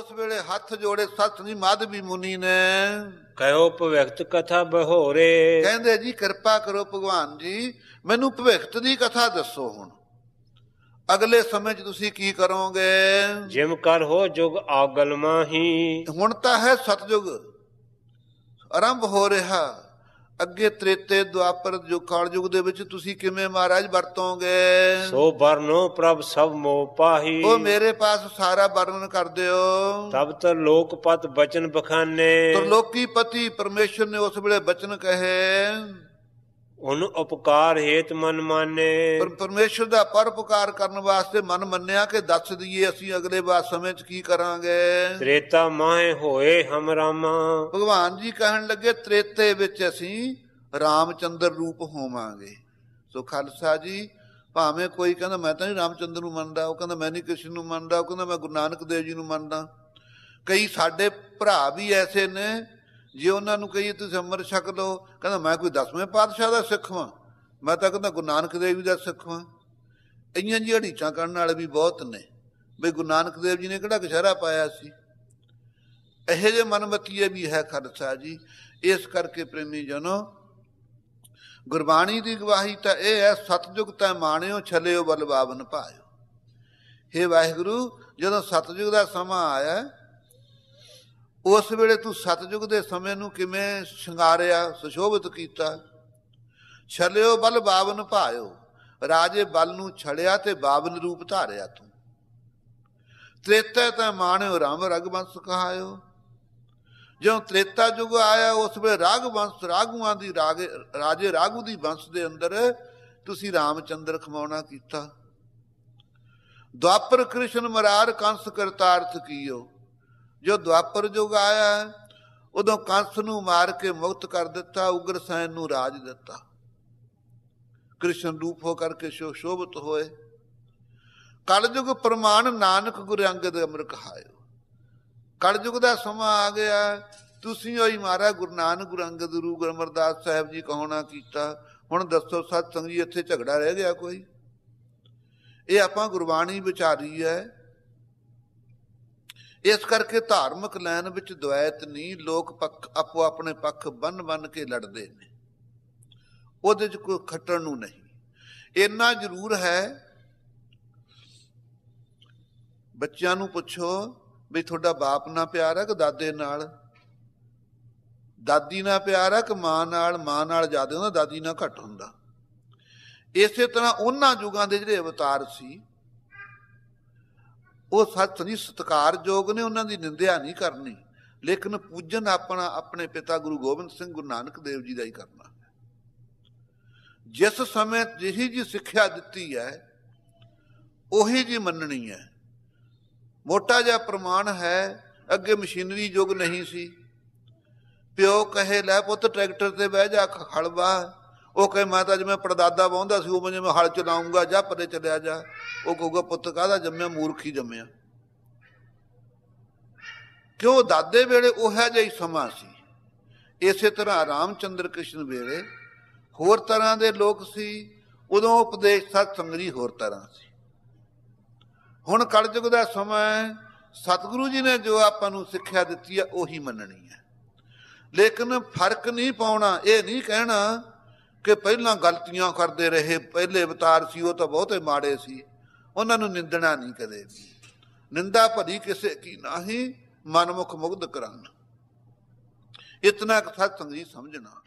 ਉਸ ਵੇਲੇ ਹੱਥ ਜੋੜੇ ਸਤ ਜੀ ਮਾਧਵੀ ਮੁਨੀ ਨੇ ਕਹੋ ਭਵਿਖਤ ਕਥਾ ਬਹੋਰੇ ਕਹਿੰਦੇ ਜੀ ਕਿਰਪਾ ਕਰੋ ਭਗਵਾਨ ਜੀ ਮੈਨੂੰ ਭਵਿਖਤ ਦੀ ਕਥਾ ਦੱਸੋ ਹੁਣ ਅਗਲੇ ਸਮੇਂ 'ਚ ਤੁਸੀਂ ਕੀ ਕਰੋਗੇ ਜਿਮ ਕਰ ਹੋ ਜੁਗ ਆਗਲ ਮਾਹੀ ਹੁਣ ਤਾਂ ਹੈ ਸਤਜੁਗ ਆਰੰਭ ਹੋ ਰਿਹਾ ਅੱਗੇ ਤ੍ਰੇਤੇ ਦੁਆਪਰ ਜੋ ਕਾਲ ਯੁਗ ਦੇ ਵਿੱਚ ਤੁਸੀਂ ਕਿਵੇਂ ਮਹਾਰਾਜ ਵਰਤੋਗੇ ਸੋ ਵਰਨੋ ਪ੍ਰਭ ਸਭ ਮੋ ਪਾਹੀ ਉਹ ਮੇਰੇ ਪਾਸ ਸਾਰਾ ਵਰਣਨ ਕਰ ਦਿਓ ਤਬ ਤਰ ਲੋਕਪਤ ਬਚਨ ਬਖਾਨੇ ਤਰ ਲੋਕੀ ਪਤੀ ਪਰਮੇਸ਼ਰ ਨੇ ਉਸ ਵੇਲੇ ਬਚਨ ਕਹੇ ਉਹਨ ਉਪਕਾਰ ਹੇਤ ਮਨ ਮੰਨੇ ਪਰ ਪਰਮੇਸ਼ਰ ਦਾ ਪਰਪਕਾਰ ਕਰਨ ਵਾਸਤੇ ਮਨ ਮੰਨਿਆ ਕਿ ਦੱਸ ਦਈਏ ਅਸੀਂ ਅਗਲੇ ਵਾਰ ਸਮੇਂ 'ਚ ਕੀ ਕਰਾਂਗੇ ਤ੍ਰੇਤਾ ਮਾਹੇ ਹੋਏ ਹਮ ਰਾਮਾ ਭਗਵਾਨ ਜੀ ਕਹਿਣ ਲੱਗੇ ਤ੍ਰੇਤੇ ਵਿੱਚ ਅਸੀਂ ਰਾਮਚੰਦਰ ਰੂਪ ਹੋਵਾਂਗੇ ਸੋ ਖਾਲਸਾ ਜੀ ਭਾਵੇਂ ਕੋਈ ਕਹਿੰਦਾ ਮੈਂ ਤਾਂ ਨਹੀਂ ਰਾਮਚੰਦਰ ਨੂੰ ਮੰਨਦਾ ਉਹ ਕਹਿੰਦਾ ਮੈਂ ਨਹੀਂ ਕ੍ਰਿਸ਼ਨ ਨੂੰ ਮੰਨਦਾ ਉਹ ਕਹਿੰਦਾ ਮੈਂ ਗੁਰੂ ਨਾਨਕ ਦੇਵ ਜੀ ਨੂੰ ਮੰਨਦਾ ਕਈ ਸਾਡੇ ਭਰਾ ਵੀ ਐਸੇ ਨੇ ਜੇ ਉਹਨਾਂ ਨੂੰ ਕਹੀਏ ਤੁਸੀਂ ਅੰਮ੍ਰਿਤ ਛਕ ਲਓ ਕਹਿੰਦਾ ਮੈਂ ਕੋਈ ਦਸਵੇਂ ਪਾਤਸ਼ਾਹ ਦਾ ਸਿੱਖ ਵਾਂ ਮੈਂ ਤਾਂ ਕਹਿੰਦਾ ਗੁਰੂ ਨਾਨਕ ਦੇਵ ਜੀ ਦਾ ਸਿੱਖ ਵਾਂ ਇੰਨੀਆਂ ਜੀ ਹੜੀਚਾਂ ਕਰਨ ਵਾਲੇ ਵੀ ਬਹੁਤ ਨੇ ਵੀ ਗੁਰੂ ਨਾਨਕ ਦੇਵ ਜੀ ਨੇ ਕਿਹੜਾ ਕਿਸ਼ਾਰਾ ਪਾਇਆ ਸੀ ਇਹੋ ਜੇ ਮਨਮਤੀਏ ਵੀ ਹੈ ਖਾਲਸਾ ਜੀ ਇਸ ਕਰਕੇ ਪ੍ਰੇਮੀ ਜਨੋ ਗੁਰਬਾਣੀ ਦੀ ਗਵਾਹੀ ਤਾਂ ਇਹ ਹੈ ਸਤਜੁਗ ਤੈ ਮਾਣਿਓ ਛਲਿਓ ਬਲਬਾਵਨ ਪਾਇਓ ਹੇ ਵਾਹਿਗੁਰੂ ਜਦੋਂ ਸਤਜੁਗ ਦਾ ਸਮਾਂ ਆਇਆ ਉਸ ਵੇਲੇ ਤੂੰ ਸਤਜੁਗ ਦੇ ਸਮੇਂ ਨੂੰ ਕਿਵੇਂ ਸ਼ਿੰਗਾਰਿਆ ਸੁਸ਼ੋਭਿਤ ਕੀਤਾ ਛਲਿਓ ਬਲ ਬਾਵਨ ਭਾਇਓ ਰਾਜੇ ਬਲ ਨੂੰ ਛੜਿਆ ਤੇ ਬਾਵਨ ਰੂਪ ਧਾਰਿਆ ਤੂੰ ਤ੍ਰੇਤਾ ਤਾਂ ਮਾਣਿਓ ਰਾਮ ਰਗਵੰਸ ਕਹਾਇਓ ਜਦੋਂ ਤ੍ਰੇਤਾ ਯੁਗ ਆਇਆ ਉਸ ਵੇ ਰਾਗਵੰਸ ਰਾਗੂਆਂ ਦੀ ਰਾਜੇ ਰਾਗੂ ਦੀ ਵੰਸ਼ ਦੇ ਅੰਦਰ ਤੁਸੀਂ ਰਾਮਚੰਦਰ ਖਮਾਉਣਾ ਕੀਤਾ ਦੁਆਪਰ ਕ੍ਰਿਸ਼ਨ ਮਰਾਰ ਕੰਸ ਕਰਤਾਰਥ ਕੀਓ ਜੋ ਦੁਆਪਰ ਯੁਗ ਆਇਆ ਉਦੋਂ ਕੰਸ ਨੂੰ ਮਾਰ ਕੇ ਮੁਕਤ ਕਰ ਦਿੱਤਾ ਉਗਰਸੈਨ ਨੂੰ ਰਾਜ ਦਿੱਤਾ ਕ੍ਰਿਸ਼ਨ ਰੂਪ ਹੋ ਕਰਕੇ ਸ਼ੋਭਤ ਹੋਏ ਕਲਯੁਗ ਪ੍ਰਮਾਣ ਨਾਨਕ ਗੁਰ ਅੰਗਦ ਅਮਰ ਕਹਾਇਓ ਕਲਯੁਗ ਦਾ ਸਮਾਂ ਆ ਗਿਆ ਤੁਸੀਂ ਹੋਈ ਮਾਰਾ ਗੁਰ ਨਾਨਕ ਗੁਰ ਅੰਗਦ ਗੁਰ ਅਮਰਦਾਸ ਸਾਹਿਬ ਜੀ ਕਹੋਣਾ ਕੀਤਾ ਹੁਣ ਦੱਸੋ ਸਤ ਸੰਗ ਜੀ ਇੱਥੇ ਝਗੜਾ ਰਹਿ ਗਿਆ ਕੋਈ ਇਹ ਆਪਾਂ ਗੁਰਬਾਣੀ ਵਿਚਾਰੀ ਹੈ ਇਸ ਕਰਕੇ ਧਾਰਮਿਕ ਲੈਨ ਵਿੱਚ ਦੁਆਇਤ ਨਹੀਂ ਲੋਕ ਪੱਖ ਆਪੋ ਆਪਣੇ ਪੱਖ ਬੰਨ-ਬੰਨ ਕੇ ਲੜਦੇ ਨੇ ਉਹਦੇ 'ਚ ਕੋਈ ਖੱਟਣ ਨੂੰ ਨਹੀਂ ਇੰਨਾ ਜ਼ਰੂਰ ਹੈ ਬੱਚਿਆਂ ਨੂੰ ਪੁੱਛੋ ਵੀ ਤੁਹਾਡਾ ਬਾਪ ਨਾਲ ਪਿਆਰ ਹੈ ਕਿ ਦਾਦੇ ਨਾਲ ਦਾਦੀ ਨਾਲ ਪਿਆਰ ਹੈ ਕਿ ਮਾਂ ਨਾਲ ਮਾਂ ਨਾਲ ਜ਼ਿਆਦਾ ਹੁੰਦਾ ਦਾਦੀ ਨਾਲ ਘੱਟ ਹੁੰਦਾ ਇਸੇ ਤਰ੍ਹਾਂ ਉਹਨਾਂ ਯੁਗਾਂ ਦੇ ਜਿਹੜੇ ਅਵਤਾਰ ਸੀ ਉਹ ਸਤ ਨਹੀਂ ਸਤਕਾਰਯੋਗ ਨੇ ਉਹਨਾਂ ਦੀ ਨਿੰਦਿਆ ਨਹੀਂ ਕਰਨੀ ਲੇਕਿਨ ਪੂਜਨ ਆਪਣਾ ਆਪਣੇ ਪਿਤਾ ਗੁਰੂ ਗੋਬਿੰਦ ਸਿੰਘ ਗੁਰੂ ਨਾਨਕ ਦੇਵ ਜੀ ਦਾ ਹੀ ਕਰਨਾ ਜਿਸ ਸਮੇਂ ਜਿਹੀ ਜੀ ਸਿੱਖਿਆ ਦਿੱਤੀ ਹੈ ਉਹੀ ਜੀ ਮੰਨਣੀ ਹੈ ਮੋਟਾ ਜਿਹਾ ਪ੍ਰਮਾਣ ਹੈ ਅੱਗੇ ਮਸ਼ੀਨਰੀ ਯੁੱਗ ਨਹੀਂ ਸੀ ਪਿਓ ਕਹੇ ਲੈ ਪੁੱਤ ਟਰੈਕਟਰ ਤੇ ਬਹਿ ਜਾ ਖਲਵਾ ਉਹ ਕਹੇ ਮੈਂ ਤਾਂ ਜਿਵੇਂ ਪਰਦਾਦਾ ਵਾਹੁੰਦਾ ਸੀ ਉਹ ਜਿਵੇਂ ਹਲ ਚਲਾਉਂਗਾ ਜਾਂ ਪਰੇ ਚੱਲਿਆ ਜਾ ਉਹ ਕਹੂਗਾ ਪੁੱਤ ਕਾਹਦਾ ਜੰਮਿਆ ਮੂਰਖੀ ਜੰਮਿਆ ਕਿਉਂ ਦਾਦੇ ਵੇਲੇ ਉਹ ਹੈ ਜਿਹੀ ਸਮਾਂ ਸੀ ਇਸੇ ਤਰ੍ਹਾਂ ਰਾਮਚੰਦਰ ਕ੍ਰਿਸ਼ਨ ਵੇਲੇ ਹੋਰ ਤਰ੍ਹਾਂ ਦੇ ਲੋਕ ਸੀ ਉਦੋਂ ਉਪਦੇਸ਼ ਸਤ ਸੰਗਰੀ ਹੋਰ ਤਰ੍ਹਾਂ ਸੀ ਹੁਣ ਕਲਯੁਗ ਦਾ ਸਮਾਂ ਸਤਿਗੁਰੂ ਜੀ ਨੇ ਜੋ ਆਪਾਂ ਨੂੰ ਸਿੱਖਿਆ ਦਿੱਤੀ ਹੈ ਉਹੀ ਮੰਨਣੀ ਹੈ ਲੇਕਿਨ ਫਰਕ ਨਹੀਂ ਪਾਉਣਾ ਇਹ ਨਹੀਂ ਕਹਿਣਾ ਕਿ ਪਹਿਲਾਂ ਗਲਤੀਆਂ ਕਰਦੇ ਰਹੇ ਪਹਿਲੇ ਅਵਤਾਰ ਸੀ ਉਹ ਤਾਂ ਬਹੁਤੇ ਮਾੜੇ ਸੀ ਉਹਨਾਂ ਨੂੰ ਨਿੰਦਣਾ ਨਹੀਂ ਕਦੇ ਨਿੰਦਾ ਭਰੀ ਕਿਸੇ ਕੀ ਨਹੀਂ ਮਨਮੁਖ ਮੁਗਧ ਕਰਨ ਇਤਨਾ ਕਥਾ ਸੰਗੀਤ ਸਮਝਣਾ